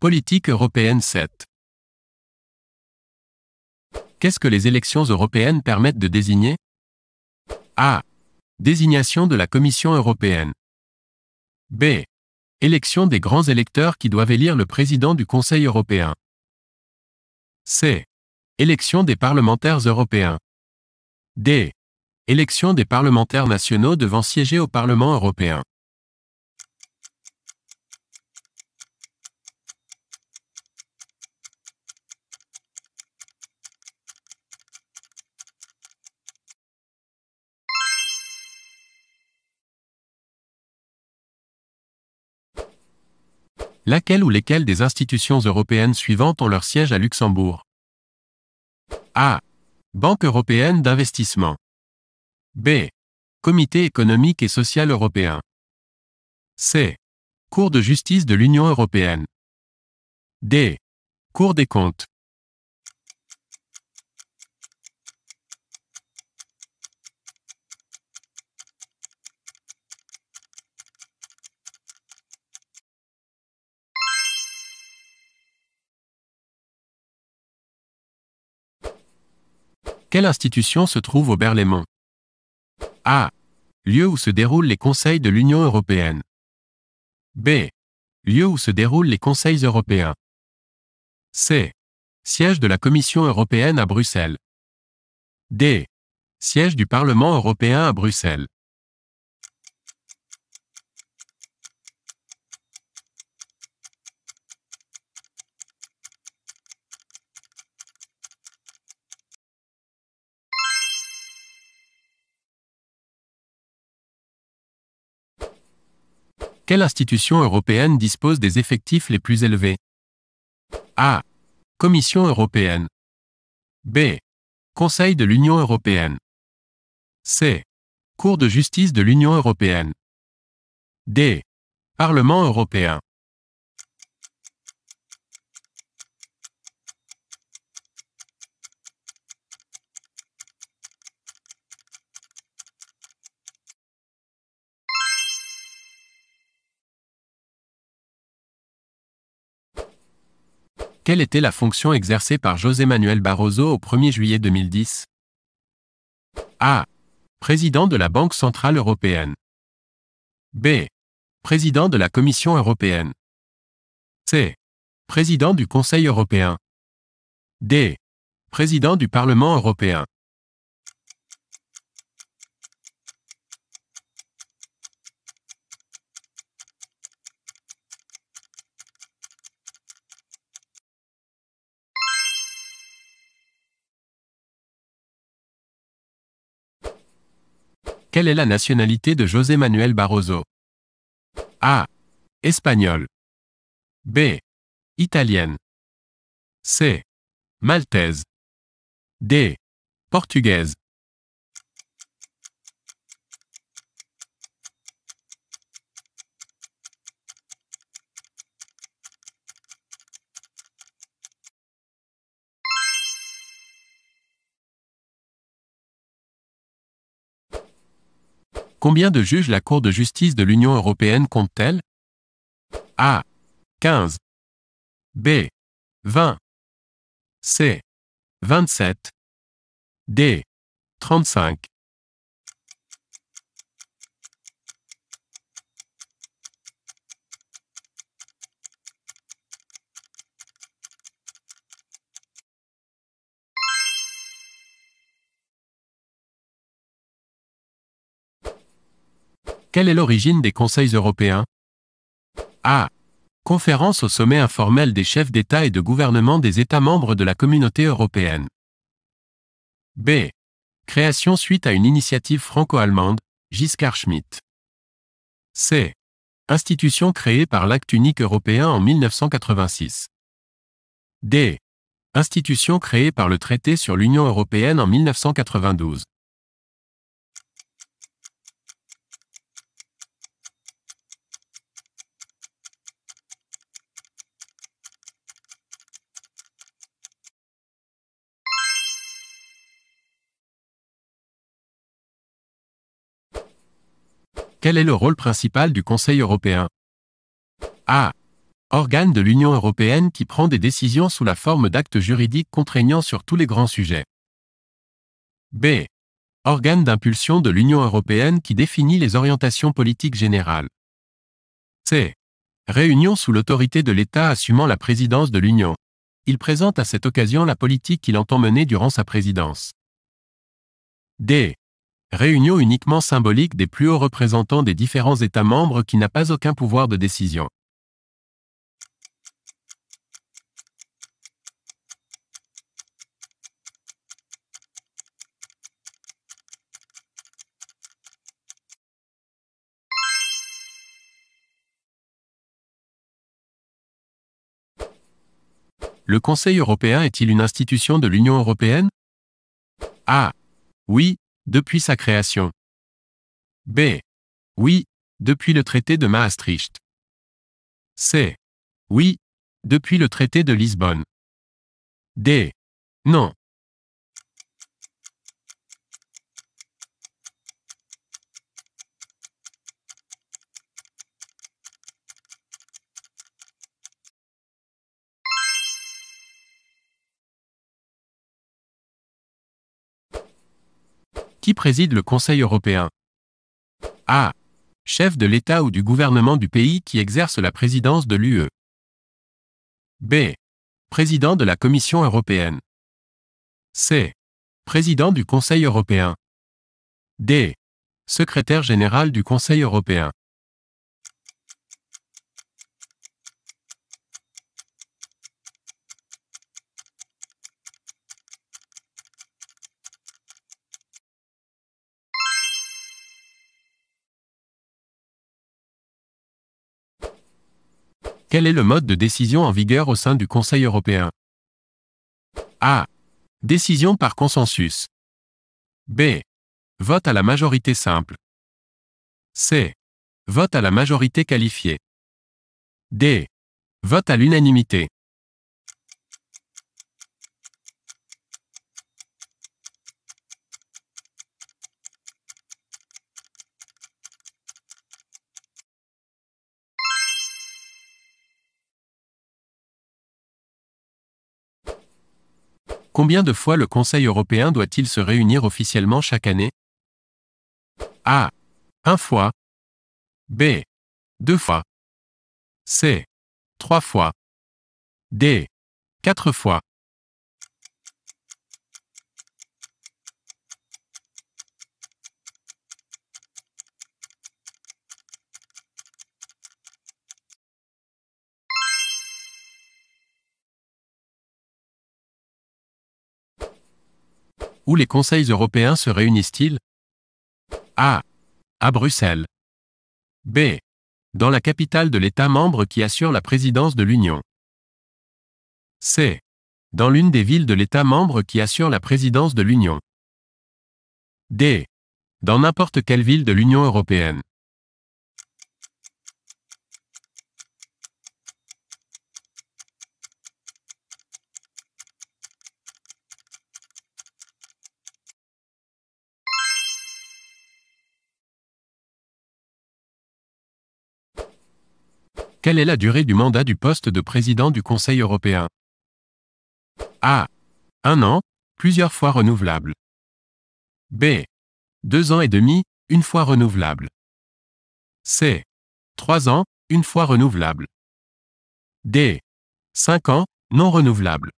Politique européenne 7. Qu'est-ce que les élections européennes permettent de désigner A. Désignation de la Commission européenne. B. Élection des grands électeurs qui doivent élire le président du Conseil européen. C. Élection des parlementaires européens. D. Élection des parlementaires nationaux devant siéger au Parlement européen. laquelle ou lesquelles des institutions européennes suivantes ont leur siège à Luxembourg. A. Banque européenne d'investissement. B. Comité économique et social européen. C. Cour de justice de l'Union européenne. D. Cour des comptes. Quelle institution se trouve au Berlaymont A. Lieu où se déroulent les conseils de l'Union européenne. B. Lieu où se déroulent les conseils européens. C. Siège de la Commission européenne à Bruxelles. D. Siège du Parlement européen à Bruxelles. Quelle institution européenne dispose des effectifs les plus élevés A. Commission européenne. B. Conseil de l'Union européenne. C. Cour de justice de l'Union européenne. D. Parlement européen. Quelle était la fonction exercée par José Manuel Barroso au 1er juillet 2010 A. Président de la Banque Centrale Européenne. B. Président de la Commission Européenne. C. Président du Conseil Européen. D. Président du Parlement Européen. Quelle est la nationalité de José Manuel Barroso A. Espagnol. B. Italienne. C. Maltaise. D. Portugaise. Combien de juges la Cour de justice de l'Union européenne compte-t-elle A. 15. B. 20. C. 27. D. 35. Quelle est l'origine des conseils européens A. Conférence au sommet informel des chefs d'État et de gouvernement des États membres de la communauté européenne. B. Création suite à une initiative franco-allemande, Giscard Schmitt. C. Institution créée par l'acte unique européen en 1986. D. Institution créée par le traité sur l'Union européenne en 1992. Quel est le rôle principal du Conseil européen A. Organe de l'Union européenne qui prend des décisions sous la forme d'actes juridiques contraignants sur tous les grands sujets. B. Organe d'impulsion de l'Union européenne qui définit les orientations politiques générales. C. Réunion sous l'autorité de l'État assumant la présidence de l'Union. Il présente à cette occasion la politique qu'il entend mener durant sa présidence. D. Réunion uniquement symbolique des plus hauts représentants des différents États membres qui n'a pas aucun pouvoir de décision. Le Conseil européen est-il une institution de l'Union européenne Ah Oui, depuis sa création. B. Oui, depuis le traité de Maastricht. C. Oui, depuis le traité de Lisbonne. D. Non, Qui préside le Conseil européen A. Chef de l'État ou du gouvernement du pays qui exerce la présidence de l'UE. B. Président de la Commission européenne. C. Président du Conseil européen. D. Secrétaire général du Conseil européen. Quel est le mode de décision en vigueur au sein du Conseil européen A. Décision par consensus. B. Vote à la majorité simple. C. Vote à la majorité qualifiée. D. Vote à l'unanimité. Combien de fois le Conseil européen doit-il se réunir officiellement chaque année A. Un fois. B. Deux fois. C. Trois fois. D. Quatre fois. Où les conseils européens se réunissent-ils A. À Bruxelles. B. Dans la capitale de l'État membre qui assure la présidence de l'Union. C. Dans l'une des villes de l'État membre qui assure la présidence de l'Union. D. Dans n'importe quelle ville de l'Union européenne. Quelle est la durée du mandat du poste de président du Conseil européen A. Un an, plusieurs fois renouvelable. B. Deux ans et demi, une fois renouvelable. C. Trois ans, une fois renouvelable. D. Cinq ans, non renouvelable.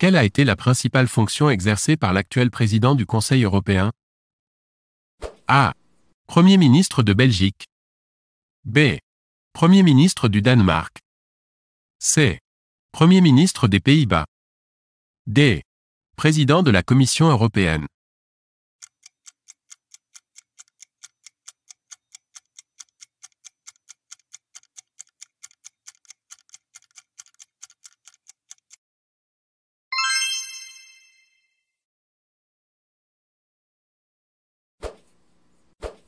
Quelle a été la principale fonction exercée par l'actuel président du Conseil européen A. Premier ministre de Belgique. B. Premier ministre du Danemark. C. Premier ministre des Pays-Bas. D. Président de la Commission européenne.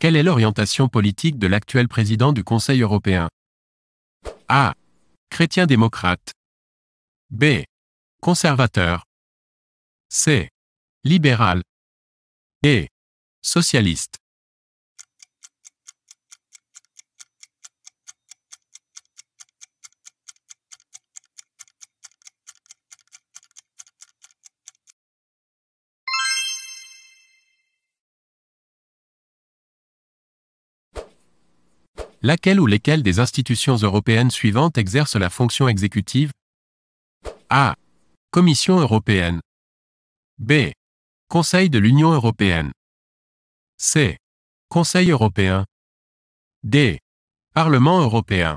Quelle est l'orientation politique de l'actuel président du Conseil européen A. Chrétien-démocrate. B. Conservateur. C. Libéral. D. Socialiste. laquelle ou lesquelles des institutions européennes suivantes exercent la fonction exécutive A. Commission européenne B. Conseil de l'Union européenne C. Conseil européen D. Parlement européen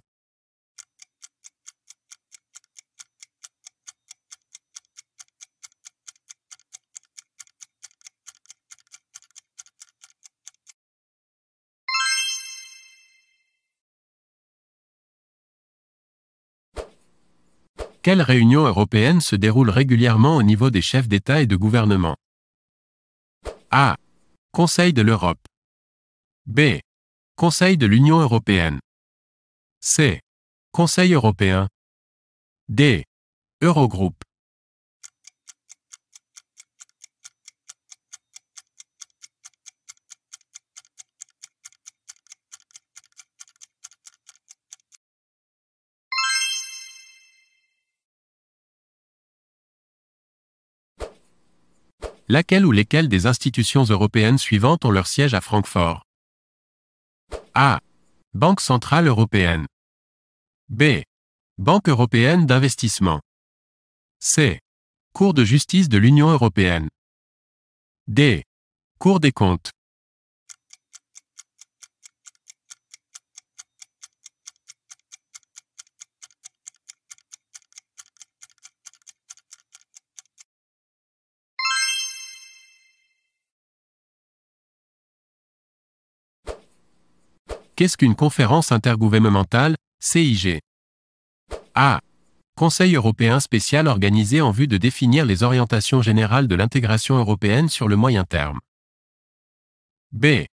Quelle réunion européenne se déroule régulièrement au niveau des chefs d'État et de gouvernement A. Conseil de l'Europe. B. Conseil de l'Union européenne. C. Conseil européen. D. Eurogroupe. laquelle ou lesquelles des institutions européennes suivantes ont leur siège à Francfort A. Banque centrale européenne. B. Banque européenne d'investissement. C. Cour de justice de l'Union européenne. D. Cour des comptes. Qu'est-ce qu'une conférence intergouvernementale, CIG A. Conseil européen spécial organisé en vue de définir les orientations générales de l'intégration européenne sur le moyen terme. B.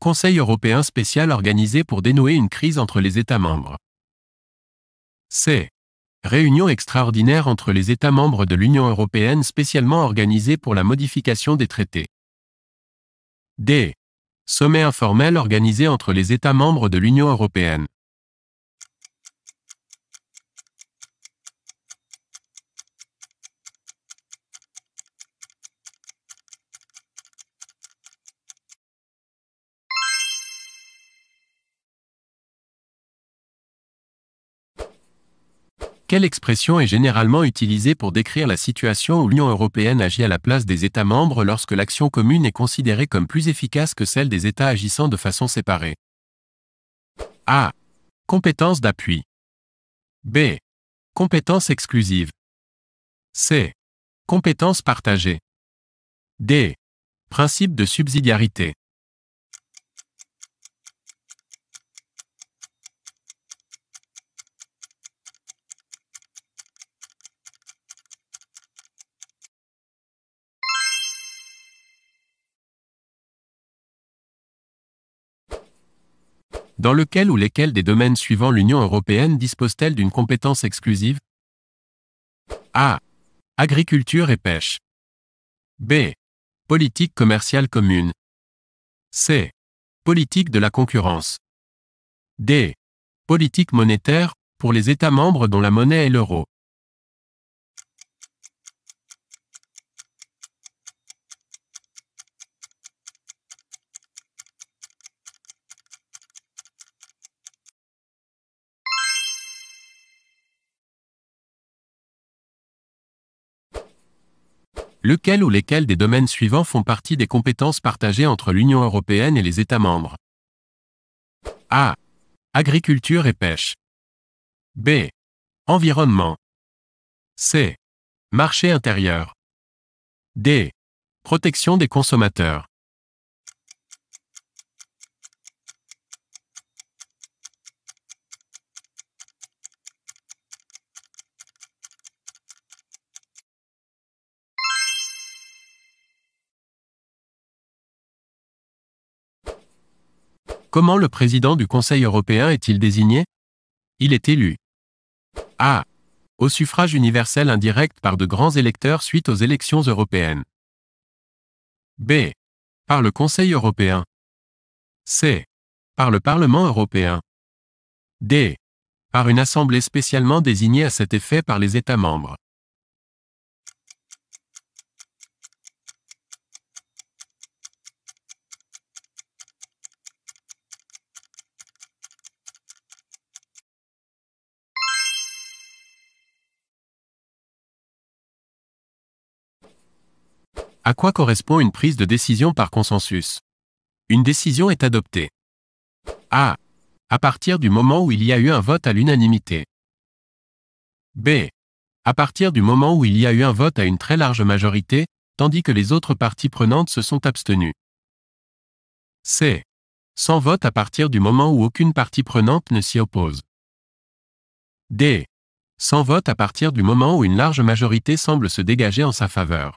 Conseil européen spécial organisé pour dénouer une crise entre les États membres. C. Réunion extraordinaire entre les États membres de l'Union européenne spécialement organisée pour la modification des traités. D sommet informel organisé entre les États membres de l'Union européenne. Quelle expression est généralement utilisée pour décrire la situation où l'Union européenne agit à la place des États membres lorsque l'action commune est considérée comme plus efficace que celle des États agissant de façon séparée A. Compétence d'appui. B. Compétence exclusive. C. Compétence partagée. D. Principe de subsidiarité. Dans lequel ou lesquels des domaines suivants l'Union européenne dispose-t-elle d'une compétence exclusive A. Agriculture et pêche. B. Politique commerciale commune. C. Politique de la concurrence. D. Politique monétaire, pour les États membres dont la monnaie est l'euro. lequel ou lesquels des domaines suivants font partie des compétences partagées entre l'Union européenne et les États membres. A. Agriculture et pêche. B. Environnement. C. Marché intérieur. D. Protection des consommateurs. Comment le président du Conseil européen est-il désigné Il est élu. A. Au suffrage universel indirect par de grands électeurs suite aux élections européennes. B. Par le Conseil européen. C. Par le Parlement européen. D. Par une assemblée spécialement désignée à cet effet par les États membres. À quoi correspond une prise de décision par consensus Une décision est adoptée. A. À partir du moment où il y a eu un vote à l'unanimité. B. À partir du moment où il y a eu un vote à une très large majorité, tandis que les autres parties prenantes se sont abstenues. C. Sans vote à partir du moment où aucune partie prenante ne s'y oppose. D. Sans vote à partir du moment où une large majorité semble se dégager en sa faveur.